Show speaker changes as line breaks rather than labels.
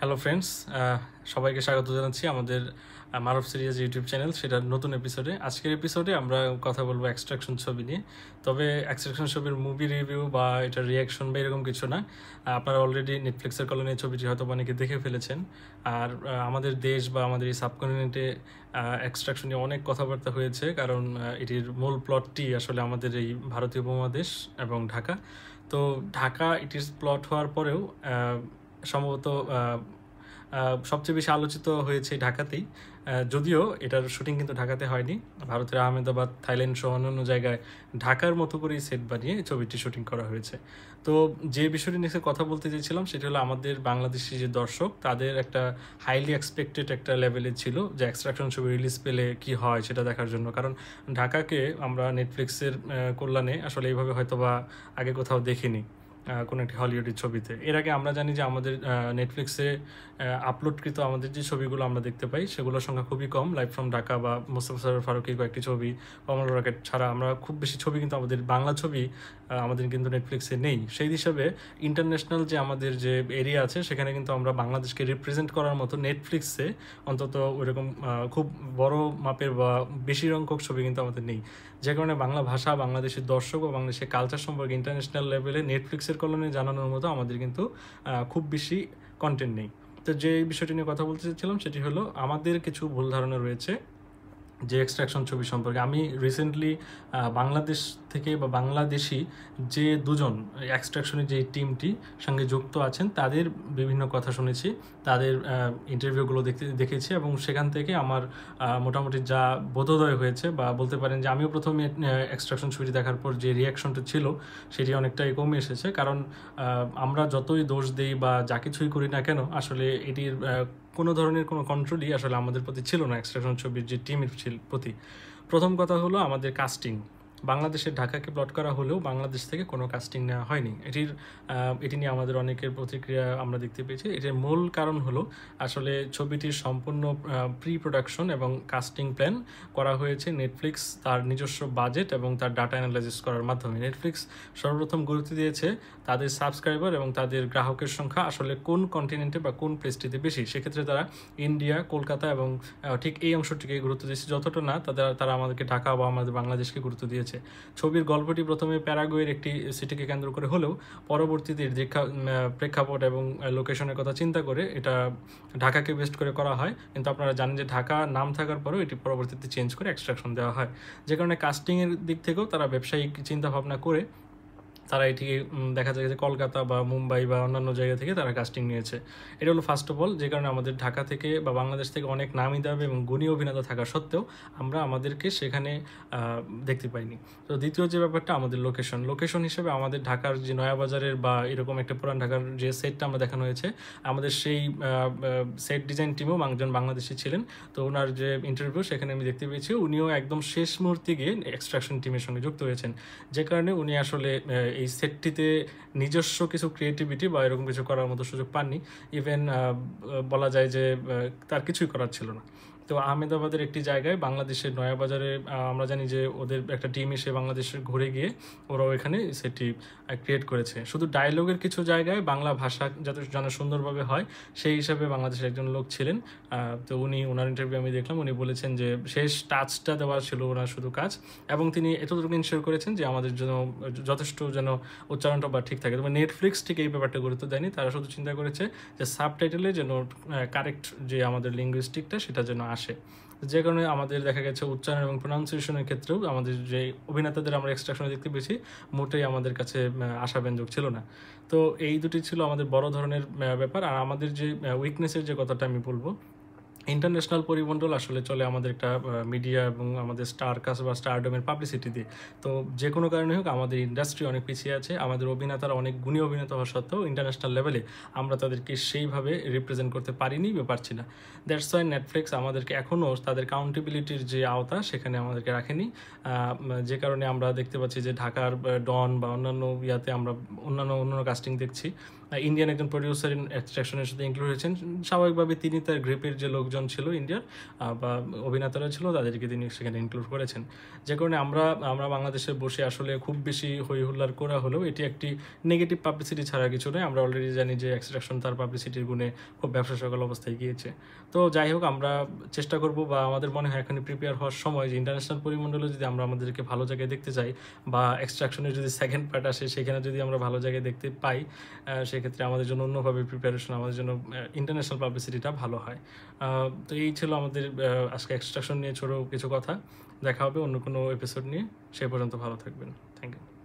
hello friends সবাইকে স্বাগত জানাচ্ছি আমাদের মারফ সিরিজ ইউটিউব চ্যানেল সেটার নতুন এপিসোডে আজকের এপিসোডে আমরা কথা বলবো এক্সট্রাকশন ছবি নিয়ে তবে এক্সট্রাকশন ছবির মুভি রিভিউ বা এটা রিয়াকশন বা এরকম কিছু না আপনারা অলরেডি নেটফ্লিক্সের কলোনি ছবিটি হয়তো অনেকে দেখে ফেলেছেন আর আমাদের দেশ বা আমাদের এই সাবকন্টিনেন্টে এক্সট্রাকশন নিয়ে অনেক কথাবার্তা হয়েছে কারণ এটির মূল প্লটটি আসলে আমাদের এই ভারতীয় উপমহাদেশ এবং ঢাকা তো ঢাকা ইস প্লট হওয়ার পরেও সম্ভবত সবচেয়ে বেশি আলোচিত হয়েছে ঢাকাতেই যদিও এটার শুটিং কিন্তু ঢাকাতে হয়নি ভারতের আহমেদাবাদ থাইল্যান্ড সহ অন্যান্য জায়গায় ঢাকার মতো করেই সেট বানিয়ে ছবিটি শুটিং করা হয়েছে তো যে বিষয়টি নিয়ে কথা বলতে চেয়েছিলাম সেটি হলো আমাদের বাংলাদেশি যে দর্শক তাদের একটা হাইলি এক্সপেক্টেড একটা লেভেলে ছিল যে এক্সট্রাকশন ছবি রিলিজ পেলে কি হয় সেটা দেখার জন্য কারণ ঢাকাকে আমরা নেটফ্লিক্সের কল্যাণে আসলে এইভাবে হয়তো বা আগে কোথাও দেখিনি কোনো একটি হলিউডের ছবিতে এর আগে আমরা জানি যে আমাদের নেটফ্লিক্সে আপলোডকৃত আমাদের যে ছবিগুলো আমরা দেখতে পাই সেগুলোর সংখ্যা খুবই কম লাইভ ফ্রম ঢাকা বা মোস্তফা সরফ ফারুকের কয়েকটি ছবি কমল রকেট ছাড়া আমরা খুব বেশি ছবি কিন্তু আমাদের বাংলা ছবি আমাদের কিন্তু নেটফ্লিক্সে নেই সেই হিসাবে ইন্টারন্যাশনাল যে আমাদের যে এরিয়া আছে সেখানে কিন্তু আমরা বাংলাদেশকে রিপ্রেজেন্ট করার মতো নেটফ্লিক্সে অন্তত ওইরকম খুব বড় মাপের বা বেশি সংখ্যক ছবি কিন্তু আমাদের নেই যে কারণে বাংলা ভাষা বাংলাদেশের দর্শক বা বাংলাদেশের কালচার সম্পর্কে ইন্টারন্যাশনাল লেভেলে নেটফ্লিক্সের হাতের কলমে জানানোর মতো আমাদের কিন্তু খুব বেশি কন্টেন্ট নেই তো যে বিষয়টি নিয়ে কথা বলতে চাচ্ছিলাম সেটি হলো আমাদের কিছু ভুল ধারণা রয়েছে যে এক্সট্রাকশন ছবি সম্পর্কে আমি রিসেন্টলি বাংলাদেশ থেকে বা বাংলাদেশি যে দুজন এক্সট্রাকশনের যে টিমটি সঙ্গে যুক্ত আছেন তাদের বিভিন্ন কথা শুনেছি তাদের ইন্টারভিউগুলো দেখতে দেখেছি এবং সেখান থেকে আমার মোটামুটি যা বোধোদয় হয়েছে বা বলতে পারেন যে আমিও প্রথমে এক্সট্রাকশন ছবিটি দেখার পর যে রিয়াকশনটা ছিল সেটি অনেকটাই কমে এসেছে কারণ আমরা যতই দোষ দিই বা যা কিছুই করি না কেন আসলে এটির কোনো ধরনের কোনো কন্ট্রোলই আসলে আমাদের প্রতি ছিল না এক্সট্রাকশন ছবির যে টিমের প্রতি প্রথম কথা হলো আমাদের কাস্টিং বাংলাদেশের ঢাকাকে প্লট করা হলেও বাংলাদেশ থেকে কোনো কাস্টিং নেওয়া হয়নি এটির এটি নিয়ে আমাদের অনেকের প্রতিক্রিয়া আমরা দেখতে পেয়েছি এটির মূল কারণ হলো আসলে ছবিটির সম্পূর্ণ প্রি প্রোডাকশন এবং কাস্টিং প্ল্যান করা হয়েছে নেটফ্লিক্স তার নিজস্ব বাজেট এবং তার ডাটা অ্যানালাইসিস করার মাধ্যমে নেটফ্লিক্স সর্বপ্রথম গুরুত্ব দিয়েছে তাদের সাবস্ক্রাইবার এবং তাদের গ্রাহকের সংখ্যা আসলে কোন কন্টিনেন্টে বা কোন প্লেসটিতে বেশি সেক্ষেত্রে তারা ইন্ডিয়া কলকাতা এবং ঠিক এই অংশটিকে গুরুত্ব দিয়েছে যতটা না তাদের তারা আমাদেরকে ঢাকা বা আমাদের বাংলাদেশকে গুরুত্ব দিয়েছে হয়েছে ছবির গল্পটি প্রথমে প্যারাগুয়ের একটি সিটিকে কেন্দ্র করে হলেও পরবর্তীতে দীক্ষা প্রেক্ষাপট এবং লোকেশনের কথা চিন্তা করে এটা ঢাকাকে বেস্ট করে করা হয় কিন্তু আপনারা জানেন যে ঢাকা নাম থাকার পরেও এটি পরবর্তীতে চেঞ্জ করে এক্সট্রাকশন দেওয়া হয় যে কারণে কাস্টিংয়ের দিক থেকেও তারা ব্যবসায়িক চিন্তাভাবনা করে তারা এটি দেখা যায় যে কলকাতা বা মুম্বাই বা অন্যান্য জায়গা থেকে তারা কাস্টিং নিয়েছে এটা হলো ফার্স্ট অফ অল যে কারণে আমাদের ঢাকা থেকে বা বাংলাদেশ থেকে অনেক নামি দাবি এবং গুণী অভিনেতা থাকা সত্ত্বেও আমরা আমাদেরকে সেখানে দেখতে পাইনি তো দ্বিতীয় যে ব্যাপারটা আমাদের লোকেশন লোকেশন হিসেবে আমাদের ঢাকার যে নয়াবাজারের বা এরকম একটা পুরান ঢাকার যে সেটটা আমরা দেখানো হয়েছে আমাদের সেই সেট ডিজাইন টিমও একজন বাংলাদেশি ছিলেন তো ওনার যে ইন্টারভিউ সেখানে আমি দেখতে পেয়েছি উনিও একদম শেষ মুহূর্তে গিয়ে এক্সট্রাকশন টিমের সঙ্গে যুক্ত হয়েছেন যে কারণে উনি আসলে এই সেটটিতে নিজস্ব কিছু ক্রিয়েটিভিটি বা এরকম কিছু করার মতো সুযোগ পাননি ইভেন বলা যায় যে তার কিছুই করার ছিল না তো আহমেদাবাদের একটি জায়গায় বাংলাদেশের নয়াবাজারে আমরা জানি যে ওদের একটা টিম এসে বাংলাদেশে ঘুরে গিয়ে ওরাও এখানে সেটি ক্রিয়েট করেছে শুধু ডায়লগের কিছু জায়গায় বাংলা ভাষা যাতে যেন সুন্দরভাবে হয় সেই হিসাবে বাংলাদেশের একজন লোক ছিলেন তো উনি ওনার ইন্টারভিউ আমি দেখলাম উনি বলেছেন যে শেষ টাচটা দেওয়ার ছিল ওনার শুধু কাজ এবং তিনি এতটুকু ইনশিওর করেছেন যে আমাদের জন্য যথেষ্ট যেন উচ্চারণটা বা ঠিক থাকে তবে নেটফ্লিক্স ঠিক এই ব্যাপারটা গুরুত্ব দেয়নি তারা শুধু চিন্তা করেছে যে সাবটাইটেলে যেন কারেক্ট যে আমাদের লিঙ্গুইস্টিকটা সেটা যেন আসে যে কারণে আমাদের দেখা গেছে উচ্চারণ এবং প্রোনাউন্সিয়েশনের ক্ষেত্রেও আমাদের যে অভিনেতাদের আমরা এক্সট্রাকশনে দেখতে পেয়েছি মোটেই আমাদের কাছে আশাব্যঞ্জক ছিল না তো এই দুটি ছিল আমাদের বড় ধরনের ব্যাপার আর আমাদের যে উইকনেসের যে কথাটা আমি বলবো ইন্টারন্যাশনাল পরিমণ্ডল আসলে চলে আমাদের একটা মিডিয়া এবং আমাদের স্টার কাস বা স্টারডমের পাবলিসিটি দিয়ে তো যে কোনো কারণে হোক আমাদের ইন্ডাস্ট্রি অনেক পিছিয়ে আছে আমাদের অভিনেতারা অনেক গুণী অভিনেতা হওয়া সত্ত্বেও ইন্টারন্যাশনাল লেভেলে আমরা তাদেরকে সেইভাবে রিপ্রেজেন্ট করতে পারিনি বা পারছি না দ্যাটস ওয়াই নেটফ্লিক্স আমাদেরকে এখনও তাদের কাউন্টেবিলিটির যে আওতা সেখানে আমাদেরকে রাখেনি যে কারণে আমরা দেখতে পাচ্ছি যে ঢাকার ডন বা অন্যান্য ইয়াতে আমরা অন্যান্য অন্যান্য কাস্টিং দেখছি ইন্ডিয়ান একজন প্রডিউসার অ্যাট্রাকশনের সাথে ইনক্লুড হয়েছেন স্বাভাবিকভাবে তিনি তার গ্রেপের যে লোকজন ছিল ইন্ডিয়ার বা অভিনেতারা ছিল তাদেরকে তিনি সেখানে ইনক্লুড করেছেন যে কারণে আমরা আমরা বাংলাদেশে বসে আসলে খুব বেশি হই হুল্লার করা হলেও এটি একটি নেগেটিভ পাবলিসিটি ছাড়া কিছু নয় আমরা অলরেডি জানি যে অ্যাট্রাকশন তার পাবলিসিটির গুণে খুব ব্যবসা সকল অবস্থায় গিয়েছে তো যাই হোক আমরা চেষ্টা করব বা আমাদের মনে হয় এখনই প্রিপেয়ার হওয়ার সময় যে ইন্টারন্যাশনাল পরিমণ্ডলে যদি আমরা আমাদেরকে ভালো জায়গায় দেখতে চাই বা এক্সট্রাকশনের যদি সেকেন্ড পার্ট আসে সেখানে যদি আমরা ভালো জায়গায় দেখতে পাই সেখানে সেক্ষেত্রে আমাদের জন্য অন্যভাবে প্রিপারেশন আমাদের জন্য ইন্টারন্যাশনাল পাবলিসিটিটা ভালো হয় তো এই ছিল আমাদের আজকে এক্সট্রাকশন নিয়ে ছোটো কিছু কথা দেখা হবে অন্য কোনো এপিসোড নিয়ে সে পর্যন্ত ভালো থাকবেন থ্যাংক ইউ